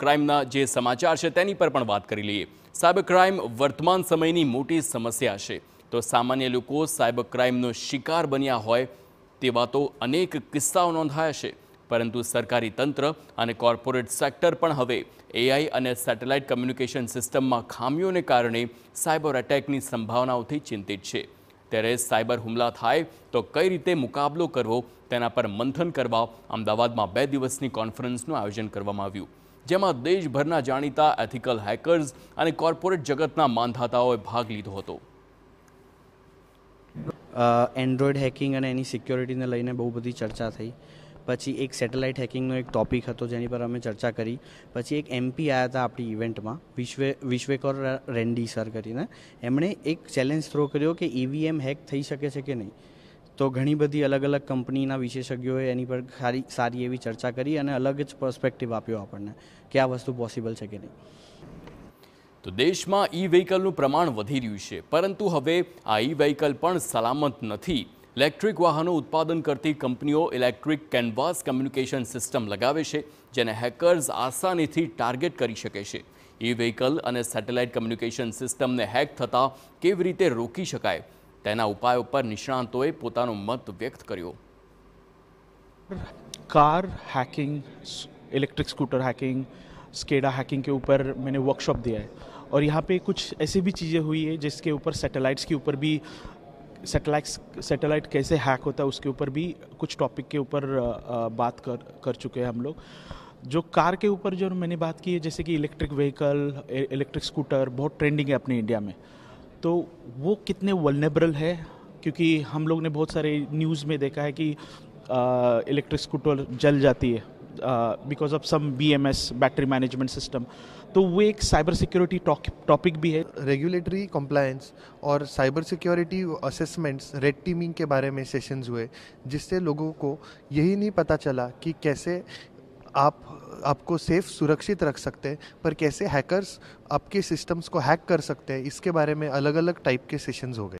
ક્રાઇમના જે સમાચાર છે તેની પર પણ વાત કરી લઈએ સાયબર ક્રાઇમ વર્તમાન સમયની મોટી સમસ્યા છે તો સામાન્ય લોકો સાયબર ક્રાઇમનો શિકાર બન્યા હોય તેવા તો અનેક કિસ્સાઓ નોંધાયા છે પરંતુ સરકારી તંત્ર અને કોર્પોરેટ સેક્ટર પણ હવે એઆઈ અને સેટેલાઇટ કમ્યુનિકેશન સિસ્ટમમાં ખામીઓને કારણે સાયબર એટેકની સંભાવનાઓથી ચિંતિત છે ત્યારે સાયબર હુમલા થાય તો કઈ રીતે મુકાબલો કરવો તેના પર મંથન કરવા અમદાવાદમાં બે દિવસની કોન્ફરન્સનું આયોજન કરવામાં આવ્યું જેમાં દેશભરના જાણીતા એથિકલ હેકર્સ અને કોર્પોરેટ જગતના માનધાતાઓએ ભાગ લીધો હતો એન્ડ્રોઈડ હેકિંગ અને એની સિક્યોરિટીને લઈને બહુ બધી ચર્ચા થઈ પછી એક સેટેલાઇટ હેકિંગનો એક ટોપિક હતો જેની પર અમે ચર્ચા કરી પછી એક એમપી આવ્યા હતા આપણી ઇવેન્ટમાં વિશ્વે વિશ્વેકોર રેન્ડી સર કરીને એમણે એક ચેલેન્જ થ્રો કર્યો કે ઈવીએમ e હેક થઈ શકે છે કે નહીં તો ઘણી બધી અલગ અલગ કંપનીના વિશેષજ્ઞોએ એની પર સારી સારી એવી ચર્ચા કરી અને અલગ જ પર્સપેક્ટિવ આપ્યો આપણને કે આ વસ્તુ પોસિબલ છે કે નહીં તો દેશમાં ઈ વ્હીકલનું પ્રમાણ વધી રહ્યું છે પરંતુ હવે આ ઈ વ્હીકલ પણ સલામત નથી ઇલેક્ટ્રિક વાહનો ઉત્પાદન કરતી કંપનીઓ ઇલેક્ટ્રિક કેનવાસ કમ્યુનિકેશન સિસ્ટમ લગાવે છે જેને હેકર્સ આસાનીથી ટાર્ગેટ કરી શકે છે ઈ વ્હીકલ અને સેટેલાઇટ કમ્યુનિકેશન સિસ્ટમને હેક થતાં કેવી રીતે રોકી શકાય તેના ઉપાયો પર નિષ્ણાંતોએ પોતાનો મત વ્યક્ત કર્યો car hacking electric scooter hacking SCADA hacking के ऊपर मैंने वर्कशॉप दिया है और यहाँ पे कुछ ऐसी भी चीज़ें हुई है जिसके ऊपर सैटेलाइट्स के ऊपर भी सैटेलाइट्स सैटेलाइट कैसे हैक होता है उसके ऊपर भी कुछ टॉपिक के ऊपर बात कर कर चुके हैं हम लोग जो कार के ऊपर जो मैंने बात की है जैसे कि इलेक्ट्रिक व्हीकल इलेक्ट्रिक स्कूटर बहुत ट्रेंडिंग है अपने इंडिया में तो वो कितने वलनेबरल है क्योंकि हम लोग ने बहुत सारे न्यूज़ में देखा है कि इलेक्ट्रिक स्कूटर जल जाती है because of some B M S battery management system तो वो एक साइबर सिक्योरिटी टॉपिक भी है रेगुलेटरी कंप्लायंस और cyber security assessments red teaming के बारे में सेशंस हुए जिससे लोगों को यही नहीं पता चला कि कैसे आप आपको सेफ सुरक्षित रख सकते हैं पर कैसे हैकर्स आपके सिस्टम्स को हैक कर सकते हैं इसके बारे में अलग अलग टाइप के सेशंस हो गए